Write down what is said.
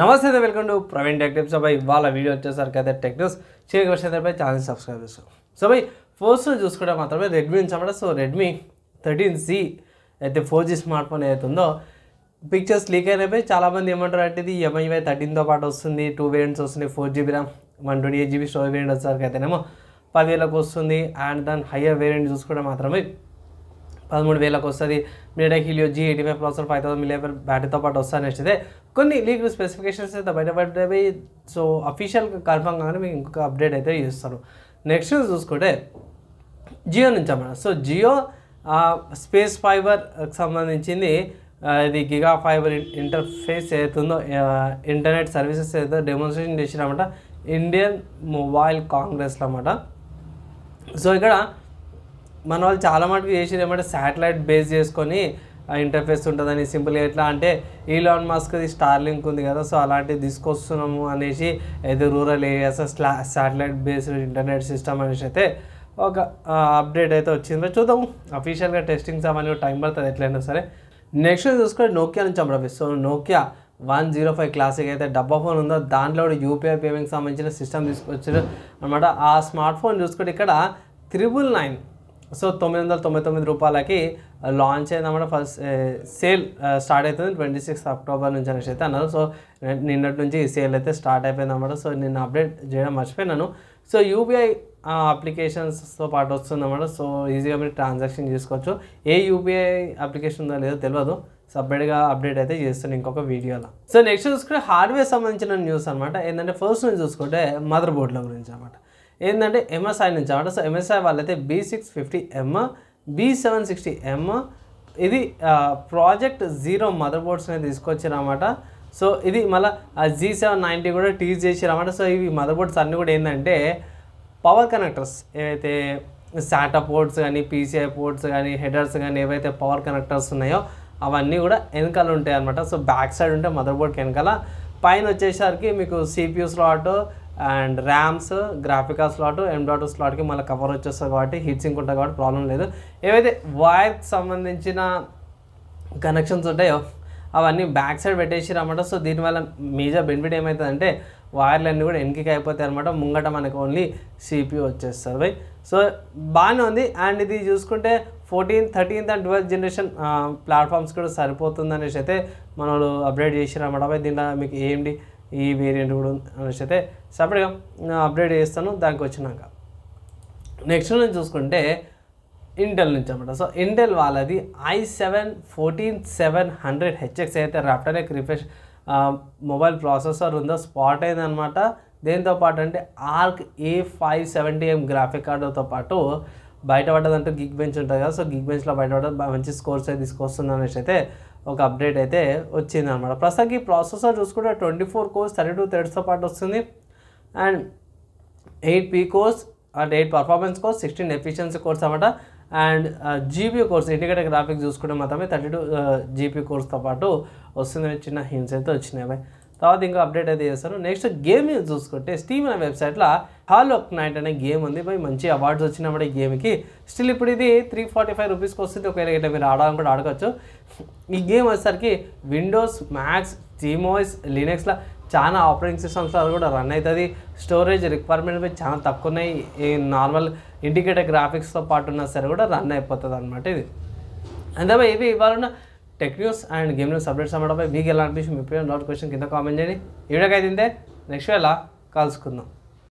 నమస్తే welcome to Praveen tech tips అబ్బాయి ఇవాళ వీడియో వచ్చేసరికి అయితే టెక్ న్యూస్ చేయక వచ్చేసరిపై ఛానల్ సబ్స్క్రైబ్ చేస్తాం సో బై ఫోర్స్ చూసుకుంటే మాత్రమే రెడ్మీ నుంచి సో రెడ్మీ థర్టీన్ సి అయితే ఫోర్ జీ స్మార్ట్ ఫోన్ ఏదైతే ఉందో పిక్చర్స్ లీక్ అయినపోయి చాలామంది ఏమంటారు అంటే ఇది ఎంఐవై థర్టీన్తో పాటు వస్తుంది టూ వేరియంట్స్ వస్తుంది four GB RAM one twenty eight GB storage variant వచ్చేసరికి అయితేనేమో పదివేలకు వస్తుంది అండ్ దాని హయ్యర్ వేరియంట్ చూసుకుంటే మాత్రమే పదమూడు వేలకు వస్తుంది media Helio G eighty five process five thousand million బ్యాటరీతో పాటు వస్తాను నెక్స్ట్ కొన్ని లీగల్ స్పెసిఫికేషన్స్ అయితే బయటపడేవి సో అఫీషియల్ కన్ఫర్మ్ కానీ మీకు ఇంకొక అప్డేట్ అయితే చేస్తాను నెక్స్ట్ చూసుకుంటే జియో నుంచి అమ్మ సో జియో స్పేస్ ఫైబర్కి సంబంధించింది ఇది గిగా ఫైబర్ ఇంటర్ఫేస్ ఏదైతుందో ఇంటర్నెట్ సర్వీసెస్ ఏదో డెమోన్స్ట్రేషన్ చేసినమాట ఇండియన్ మొబైల్ కాంగ్రెస్లో అనమాట సో ఇక్కడ మన వాళ్ళు చాలా మటుకు చేసిరు ఏమంటే శాటిలైట్ బేస్ చేసుకొని ఇంటర్ఫేస్ ఉంటుందని సింపుల్గా ఎట్లా అంటే ఈలాన్ మాస్క్ది స్టార్ లింక్ ఉంది కదా సో అలాంటివి తీసుకొస్తున్నాము అనేసి అయితే రూరల్ ఏరియాస్ స్లా శాటిలైట్ బేస్డ్ ఇంటర్నెట్ సిస్టమ్ అనేసి అయితే ఒక అప్డేట్ అయితే వచ్చిందో చూద్దాము అఫీషియల్గా టెస్టింగ్స్ అవన్నీ టైం పడుతుంది ఎట్లయినా సరే నెక్స్ట్ చూసుకుంటే నోకియా నుంచి అమ్మడం so Nokia one zero five classic అయితే డబ్బా ఫోన్ ఉందో దాంట్లో యూపీఐ పేమెంట్కి సంబంధించిన సిస్టమ్ తీసుకొచ్చారు అనమాట ఆ స్మార్ట్ ఫోన్ చూసుకుంటే ఇక్కడ త్రిబుల్ నైన్ సో తొమ్మిది వందల తొంభై తొమ్మిది రూపాయలకి లాంచ్ అయిందన్నమాట ఫస్ట్ సేల్ స్టార్ట్ అవుతుంది ట్వంటీ సిక్స్ అక్టోబర్ నుంచి అనేసి అయితే అన్నారు సో నిన్నటి నుంచి సేల్ అయితే స్టార్ట్ అయిపోయిందన్నమాట సో నేను అప్డేట్ చేయడం మర్చిపోయినాను సో యూపీఐ అప్లికేషన్స్తో పాటు వస్తుందన్నమాట సో ఈజీగా మీరు ట్రాన్సాక్షన్ చేసుకోవచ్చు ఏ యూపీఐ అప్లికేషన్ ఉందో లేదో తెలియదు సపరేట్గా అప్డేట్ అయితే చేస్తాను ఇంకొక వీడియోలో సో నెక్స్ట్ చూసుకుంటే హార్డ్వేర్ సంబంధించిన న్యూస్ అనమాట ఏంటంటే ఫస్ట్ నుంచి చూసుకుంటే మదర్ బోర్డ్ల గురించి అనమాట ఏంటంటే ఎంఎస్ఐ నుంచి అనమాట సో ఎంఎస్ఐ వాళ్ళైతే B six fifty M B seven sixty M ఇది ప్రాజెక్ట్ జీరో మదర్ బోర్డ్స్ అనేది తీసుకొచ్చారన్నమాట సో ఇది మళ్ళీ జీ సెవెన్ నైంటీ కూడా టీజ్ అనమాట సో ఇవి మదర్ బోర్డ్స్ అన్నీ కూడా ఏంటంటే పవర్ కనెక్టర్స్ ఏవైతే శాటా పోర్ట్స్ కానీ పీసీఐ పోర్ట్స్ కానీ హెడర్స్ కానీ ఏవైతే పవర్ కనెక్టర్స్ ఉన్నాయో అవన్నీ కూడా వెనకాల ఉంటాయి అనమాట సో బ్యాక్ సైడ్ ఉంటే మదర్ బోర్డ్కి వెనకాల పైన వచ్చేసరికి మీకు CPU slot and RAMs graphics slot M స్లాట్కి మళ్ళీ కవర్ వచ్చేస్తుంది కాబట్టి హీట్ సింక్ ఉంటుంది కాబట్టి ప్రాబ్లం లేదు ఏవైతే వైర్కి సంబంధించిన కనెక్షన్స్ ఉంటాయో అవన్నీ బ్యాక్ సైడ్ పెట్టేసి అనమాట సో దీనివల్ల మేజర్ బెనిఫిట్ ఏమవుతుందంటే వైర్లు అన్నీ కూడా ఎన్కి అయిపోతాయి అనమాట ముంగట మనకు ఓన్లీ సిపియూ వచ్చేస్తారు బై సో బాగానే ఉంది అండ్ ఇది చూసుకుంటే fourteen thirteenth and twelfth generation platforms కూడా సరిపోతుంది అనేసి అయితే మనోళ్ళు అప్డేట్ బై దీంట్లో మీకు ఏంటి ఈ వేరియంట్ కూడా అనేసి అయితే సపరేట్గా అప్డేట్ చేస్తాను దానికి వచ్చినాక నెక్స్ట్ నుంచి చూసుకుంటే ఇంటెల్ నుంచి అనమాట సో ఇంటెల్ వాళ్ళది I seven fourteen seven hundred HX అయితే రాప్టానిక్ రిఫ్రెష్ మొబైల్ ప్రాసెసర్ ఉందో స్పాట్ అయిందనమాట దీంతో పాటు అంటే Arc A five seventy M graphic కార్డుతో పాటు బయటపడ్డదంటూ గిగ్ బెంచ్ ఉంటుంది కదా సో గిగ్ బెంచ్లో బయటపడ్డది మంచి స్కోర్స్ అయితే తీసుకొస్తుంది అనేసి అయితే ఒక అప్డేట్ అయితే వచ్చింది అనమాట ప్రస్తుతానికి ప్రాసెసర్ చూసుకుంటే twenty four cores thirty two థర్డ్స్తో పాటు వస్తుంది and eight P cores and eight performance cores sixteen efficiency cores అనమాట and GB cores indicator graphics చూసుకుంటే మాత్రమే థర్టీ టూ జీబీ కోర్స్తో పాటు వస్తుంది చిన్న హింట్స్ అయితే వచ్చినాయి తర్వాత ఇంకా అప్డేట్ అయితే చేస్తారు నెక్స్ట్ గేమ్ చూసుకుంటే స్టీమ్ అనే వెబ్సైట్లో హాల్ ఒక నైట్ అనే గేమ్ ఉంది పోయి మంచి అవార్డ్స్ వచ్చినప్పుడు ఈ గేమ్కి స్టిల్ ఇప్పుడు ఇది త్రీ ఫార్టీ ఫైవ్ రూపీస్కి వస్తుంది ఒకవేళ మీరు ఆడాలని కూడా ఆడుకోవచ్చు ఈ గేమ్ వచ్చేసరికి విండోస్ మ్యాక్స్ జీమోస్ లినెక్స్లో చాలా ఆపరేటింగ్ సిస్టమ్స్ కూడా రన్ అవుతుంది స్టోరేజ్ రిక్వైర్మెంట్ చాలా తక్కువ ఉన్నాయి ఈ నార్మల్ ఇండికేటర్ గ్రాఫిక్స్తో పాటు ఉన్నా సరే కూడా రన్ అయిపోతుంది అనమాట ఇది అంతే ఇవి ఇవాళ tech news and game news updates అమ్మడంపై మీకు ఎలా అనిపిస్తుంది మీ ప్రేమ డౌట్ క్వశ్చన్ కింద కామెంట్ చేయండి ఈ విడకైతే నెక్స్ట్ వేళ కలుసుకుందాం